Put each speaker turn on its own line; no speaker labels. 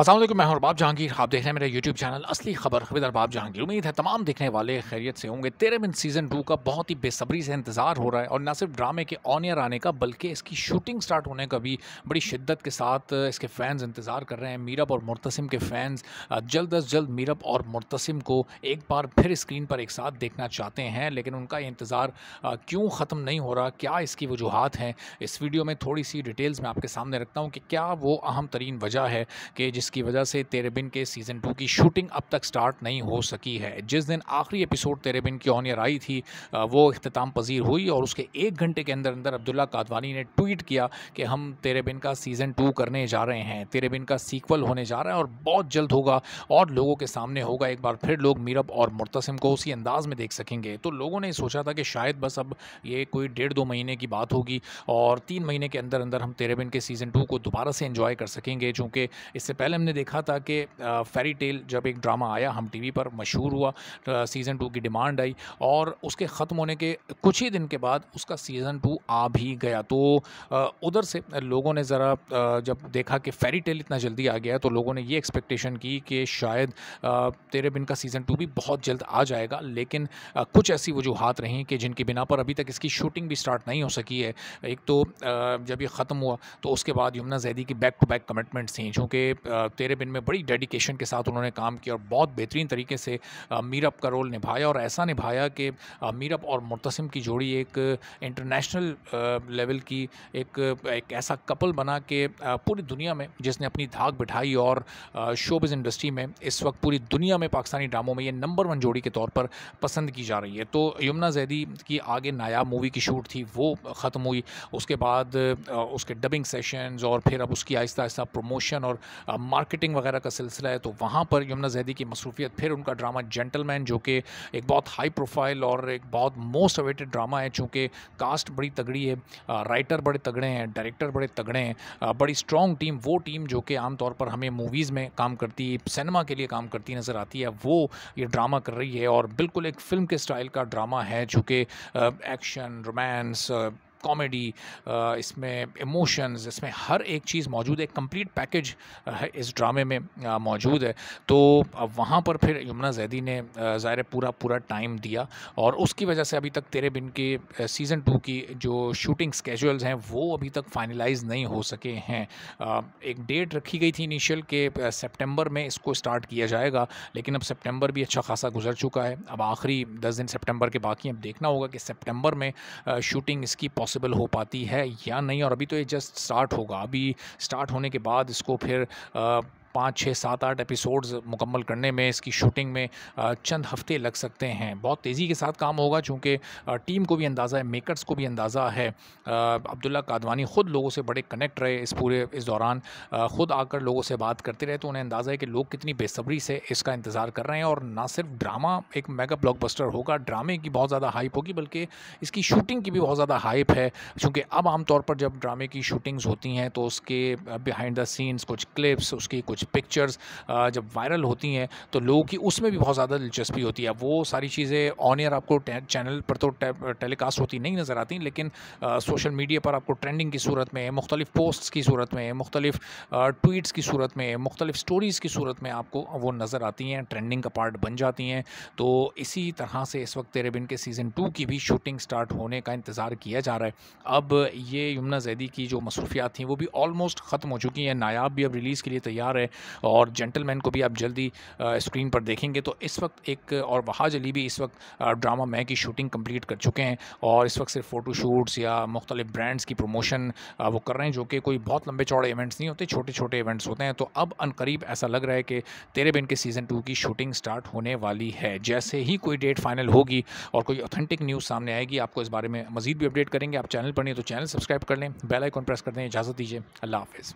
असल मैं और बाब जहांगीर आप देख रहे हैं मेरा यूट्यूब चैनल असली खबर खबर अरबाब जहांगीर उम्मीद है तमाम देखने वाले खैरियत से होंगे तेरह बिन सीज़न टू का बहुत ही बेसब्री से इंतज़ार हो रहा है और न सिर्फ ड्रामे के ऑनियर आने का बल्कि इसकी शूटिंग स्टार्ट होने का भी बड़ी शिद्दत के साथ इसके फैंस इंतज़ार कर रहे हैं मीरब और मुतसम के फैंस जल्द अज जल्द मीरब और मुतसम को एक बार फिर स्क्रीन पर एक साथ देखना चाहते हैं लेकिन उनका इंतज़ार क्यों ख़त्म नहीं हो रहा क्या इसकी वजूहत हैं इस वीडियो में थोड़ी सी डिटेल्स मैं आपके सामने रखता हूँ कि क्या वो अहम तरीन वजह है कि जिस जिसकी वजह से तेरेबिन के सीज़न टू की शूटिंग अब तक स्टार्ट नहीं हो सकी है जिस दिन आखिरी एपिसोड तेरेबिन की ऑनियर आई थी वो अख्ताम पजीर हुई और उसके एक घंटे के अंदर अंदर अब्दुल्ला कादवानी ने ट्वीट किया कि हम तेरेबिन का सीज़न टू करने जा रहे हैं तेरेबिन का सीक्वल होने जा रहा है और बहुत जल्द होगा और लोगों के सामने होगा एक बार फिर लोग मीरब और मुतसम को उसी अंदाज़ में देख सकेंगे तो लोगों ने सोचा था कि शायद बस अब ये कोई डेढ़ दो महीने की बात होगी और तीन महीने के अंदर अंदर हम तेरेबिन के सीज़न टू को दोबारा से इन्जॉय कर सकेंगे चूँकि इससे पहले हमने देखा था कि फेरी टेल जब एक ड्रामा आया हम टीवी पर मशहूर हुआ सीज़न टू की डिमांड आई और उसके ख़त्म होने के कुछ ही दिन के बाद उसका सीज़न टू आ भी गया तो उधर से लोगों ने ज़रा जब देखा कि फेरी टेल इतना जल्दी आ गया तो लोगों ने ये एक्सपेक्टेशन की कि शायद तेरे बिन का सीज़न टू भी बहुत जल्द आ जाएगा लेकिन कुछ ऐसी वजूहत रहीं कि जिनकी बिना पर अभी तक इसकी शूटिंग भी स्टार्ट नहीं हो सकी है एक तो जब ये ख़त्म हुआ तो उसके बाद यमुना जैदी की बैक टू बैक कमिटमेंट्स थी जो कि तेरे बिन में बड़ी डेडिकेशन के साथ उन्होंने काम किया और बहुत बेहतरीन तरीके से मीरप का रोल निभाया और ऐसा निभाया कि मीरप और मुतसम की जोड़ी एक इंटरनेशनल लेवल की एक एक ऐसा कपल बना के पूरी दुनिया में जिसने अपनी धाक बिठाई और शोबिज़ इंडस्ट्री में इस वक्त पूरी दुनिया में पाकिस्तानी ड्रामों में ये नंबर वन जोड़ी के तौर पर पसंद की जा रही है तो यमुना जैदी की आगे नायाब मूवी की शूट थी वो ख़त्म हुई उसके बाद उसके डबिंग सेशंस और फिर अब उसकी आहिस्ता आहिस्ता प्रमोशन और मार्केटिंग वगैरह का सिलसिला है तो वहाँ पर यमुना जैदी की मसरूफियत फिर उनका ड्रामा जेंटलमैन जो कि एक बहुत हाई प्रोफाइल और एक बहुत मोस्ट अवेटेड ड्रामा है चूँकि कास्ट बड़ी तगड़ी है राइटर बड़े तगड़े हैं डायरेक्टर बड़े तगड़े हैं बड़ी स्ट्रॉन्ग टीम वो टीम जो कि आमतौर पर हमें मूवीज़ में काम करती है सिनेमा के लिए काम करती नज़र आती है वो ये ड्रामा कर रही है और बिल्कुल एक फ़िल्म के स्टाइल का ड्रामा है जो कि एक्शन रोमांस कॉमेडी uh, इसमें इमोशंस इसमें हर एक चीज़ मौजूद है एक कंप्लीट पैकेज uh, इस ड्रामे में uh, मौजूद है तो अब वहाँ पर फिर यमुना जैदी ने ज़ाहिर पूरा पूरा टाइम दिया और उसकी वजह से अभी तक तेरे बिन के सीज़न टू की जो शूटिंग स्केजुअल्स हैं वो अभी तक फाइनलाइज नहीं हो सके हैं एक डेट रखी गई थी इनिशियल के सेप्टेम्बर में इसको स्टार्ट किया जाएगा लेकिन अब सेप्टेम्बर भी अच्छा खासा गुजर चुका है अब आखिरी दस दिन सेप्टेम्बर के बाकी अब देखना होगा कि सेप्टेम्बर में शूटिंग इसकी पॉसिबल हो पाती है या नहीं और अभी तो ये जस्ट स्टार्ट होगा अभी स्टार्ट होने के बाद इसको फिर पाँच छः सात आठ एपिसोड्स मुकम्मल करने में इसकी शूटिंग में चंद हफ्ते लग सकते हैं बहुत तेज़ी के साथ काम होगा चूँकि टीम को भी अंदाज़ा है मेकर्स को भी अंदाज़ा है अब्दुल्ला कादवानी ख़ुद लोगों से बड़े कनेक्ट रहे इस पूरे इस दौरान ख़ुद आकर लोगों से बात करते रहे तो उन्हें अंदाज़ा है कि लोग कितनी बेसब्री से इसका इंतज़ार कर रहे हैं और ना सिर्फ ड्रामा एक मेगा ब्लॉकबस्टर होगा ड्रामे की बहुत ज़्यादा हाइप होगी बल्कि इसकी शूटिंग की भी बहुत ज़्यादा हाइप है क्योंकि अब आमतौर पर जब ड्रामे की शूटिंग्स होती हैं तो उसके बिहाइंड द सीन्स कुछ क्लिप्स उसकी कुछ की पिक्चर्स uh, जब वायरल होती हैं तो लोगों की उसमें भी बहुत ज़्यादा दिलचस्पी होती है वो सारी चीज़ें ऑन एयर आपको चैनल पर तो टेलीकास्ट होती नहीं नज़र आती लेकिन सोशल uh, मीडिया पर आपको ट्रेंडिंग की सूरत में मुख्तलिफ पोस्ट की सूरत में मुख्तलिफ ट्वीट्स uh, की सूरत में मुख्तलिफ स्टोरीज़ की सूरत में आपको वो नज़र आती हैं ट्रेंडिंग का पार्ट बन जाती हैं तो इसी तरह से इस वक्त तेरे बिन के सीज़न टू की भी शूटिंग स्टार्ट होने का इंतज़ार किया जा रहा है अब ये यमुना जैदी की जो मसरूफियात थी वो भी ऑलमोस्ट ख़त्म हो चुकी हैं नायाब भी अब रिलीज़ के लिए तैयार है है और जेंटलमैन को भी आप जल्दी स्क्रीन पर देखेंगे तो इस वक्त एक और वहाज अली भी इस वक्त ड्रामा मैं की शूटिंग कंप्लीट कर चुके हैं और इस वक्त सिर्फ फ़ोटो शूट्स या मुख्तलिफ ब्रांड्स की प्रमोशन वो कर रहे हैं जो कि कोई बहुत लंबे चौड़े इवेंट्स नहीं होते छोटे छोटे इवेंट्स होते हैं तो अब अनकरीब ऐसा लग रहा है कि तेरे बिन के सीज़न टू की शूटिंग स्टार्ट होने वाली है जैसे ही कोई डेट फाइनल होगी और कोई ऑथेंटिक न्यूज़ सामने आएगी आपको इस बारे में मजीद भी अपडेट करेंगे आप चैनल पर नहीं तो चैनल सब्सक्राइब कर लें बेल आइकॉन प्रेस कर दें इजाज़त दीजिए अल्लाह हाफिज़